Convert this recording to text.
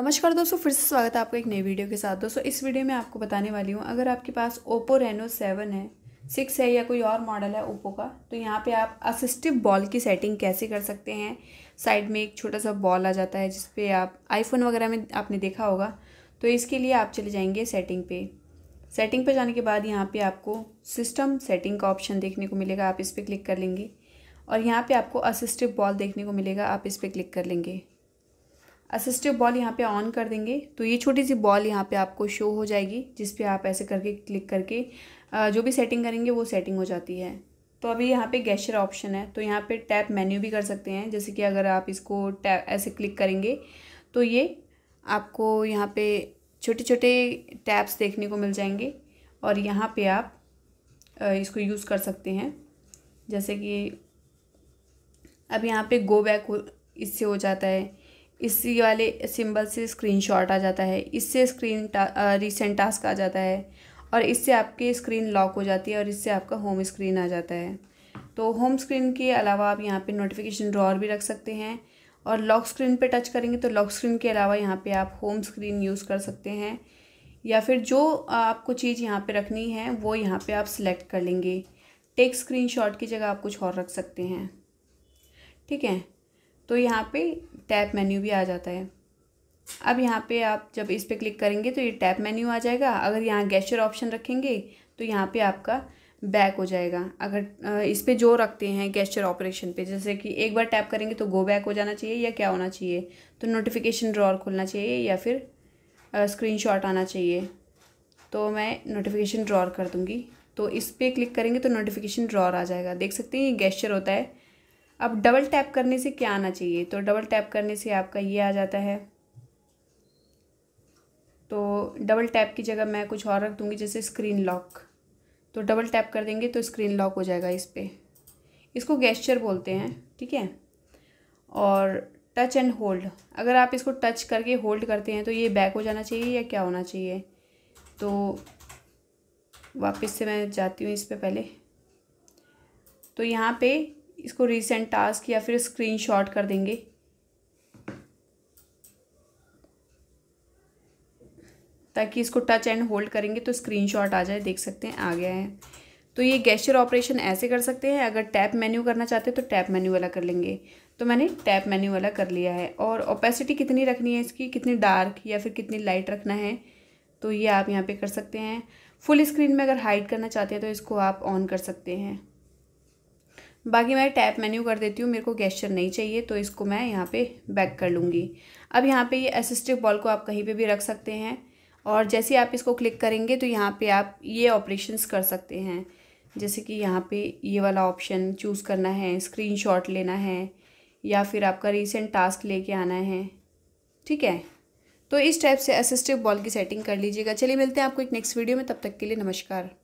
नमस्कार दोस्तों फिर से स्वागत है आपका एक नई वीडियो के साथ दोस्तों इस वीडियो में आपको बताने वाली हूँ अगर आपके पास ओप्पो रेनो सेवन है सिक्स है या कोई और मॉडल है ओप्पो का तो यहाँ पे आप असिस्टिव बॉल की सेटिंग कैसे कर सकते हैं साइड में एक छोटा सा बॉल आ जाता है जिसपे आप आईफोन वगैरह में आपने देखा होगा तो इसके लिए आप चले जाएंगे सेटिंग पे सेटिंग पर जाने के बाद यहाँ पर आपको सिस्टम सेटिंग का ऑप्शन देखने को मिलेगा आप इस पर क्लिक कर लेंगे और यहाँ पर आपको असिस्टिव बॉल देखने को मिलेगा आप इस पर क्लिक कर लेंगे असिस्टिव बॉल यहाँ पे ऑन कर देंगे तो ये छोटी सी बॉल यहाँ पे आपको शो हो जाएगी जिस पे आप ऐसे करके क्लिक करके जो भी सेटिंग करेंगे वो सेटिंग हो जाती है तो अभी यहाँ पे गैशर ऑप्शन है तो यहाँ पे टैप मेन्यू भी कर सकते हैं जैसे कि अगर आप इसको टैप ऐसे क्लिक करेंगे तो ये आपको यहाँ पर छोटे छोटे टैप्स देखने को मिल जाएंगे और यहाँ पर आप इसको यूज़ कर सकते हैं जैसे कि अब यहाँ पे गो बैक इससे हो जाता है इसी वाले सिंबल से स्क्रीनशॉट आ जाता है इससे स्क्रीन टा, रिसेंट टास्क आ जाता है और इससे आपकी स्क्रीन लॉक हो जाती है और इससे आपका होम स्क्रीन आ जाता है तो होम स्क्रीन के अलावा आप यहाँ पे नोटिफिकेशन ड्रॉर भी रख सकते हैं और लॉक स्क्रीन पे टच करेंगे तो लॉक स्क्रीन के अलावा यहाँ पे आप होम स्क्रीन यूज़ कर सकते हैं या फिर जो आपको चीज़ यहाँ पे रखनी है वो यहाँ पे आप सिलेक्ट कर लेंगे टेक स्क्रीन की जगह आप कुछ और रख सकते हैं ठीक है तो यहाँ पे टैप मेन्यू भी आ जाता है अब यहाँ पे आप जब इस पर क्लिक करेंगे तो ये टैप मेन्यू आ जाएगा अगर यहाँ गैशर ऑप्शन रखेंगे तो यहाँ पे आपका बैक हो जाएगा अगर इस पर जो रखते हैं गैशर ऑपरेशन पे जैसे कि एक बार टैप करेंगे तो गो बैक हो जाना चाहिए या क्या होना चाहिए तो नोटिफिकेशन ड्रॉर खोलना चाहिए या फिर स्क्रीन आना चाहिए तो मैं नोटिफिकेशन ड्रॉर कर दूँगी तो इस पर क्लिक करेंगे तो नोटिफिकेशन ड्रॉर आ जाएगा देख सकते हैं ये गैशर होता है अब डबल टैप करने से क्या आना चाहिए तो डबल टैप करने से आपका ये आ जाता है तो डबल टैप की जगह मैं कुछ और रख दूँगी जैसे स्क्रीन लॉक तो डबल टैप कर देंगे तो स्क्रीन लॉक हो जाएगा इस पर इसको गेस्चर बोलते हैं ठीक है और टच एंड होल्ड अगर आप इसको टच करके होल्ड करते हैं तो ये बैक हो जाना चाहिए या क्या होना चाहिए तो वापस से मैं जाती हूँ इस पर पहले तो यहाँ पे इसको रिसेंट टास्क या फिर स्क्रीनशॉट कर देंगे ताकि इसको टच एंड होल्ड करेंगे तो स्क्रीनशॉट आ जाए देख सकते हैं आ गया है तो ये गैस्चर ऑपरेशन ऐसे कर सकते हैं अगर टैप मेन्यू करना चाहते हैं तो टैप मेन्यू वाला कर लेंगे तो मैंने टैप मेन्यू वाला कर लिया है और ओपेसिटी कितनी रखनी है इसकी कितनी डार्क या फिर कितनी लाइट रखना है तो ये आप यहाँ पे कर सकते हैं फुल स्क्रीन में अगर हाइड करना चाहते हैं तो इसको आप ऑन कर सकते हैं बाकी मैं टैप मेन्यू कर देती हूँ मेरे को गेस्चर नहीं चाहिए तो इसको मैं यहाँ पे बैक कर लूँगी अब यहाँ पे ये असिस्टिव बॉल को आप कहीं पे भी रख सकते हैं और जैसे आप इसको क्लिक करेंगे तो यहाँ पे आप ये ऑपरेशंस कर सकते हैं जैसे कि यहाँ पे ये वाला ऑप्शन चूज़ करना है स्क्रीन लेना है या फिर आपका रिसेंट टास्क ले आना है ठीक है तो इस टाइप से असिस्टिव बॉल की सेटिंग कर लीजिएगा चलिए मिलते हैं आपको एक नेक्स्ट वीडियो में तब तक के लिए नमस्कार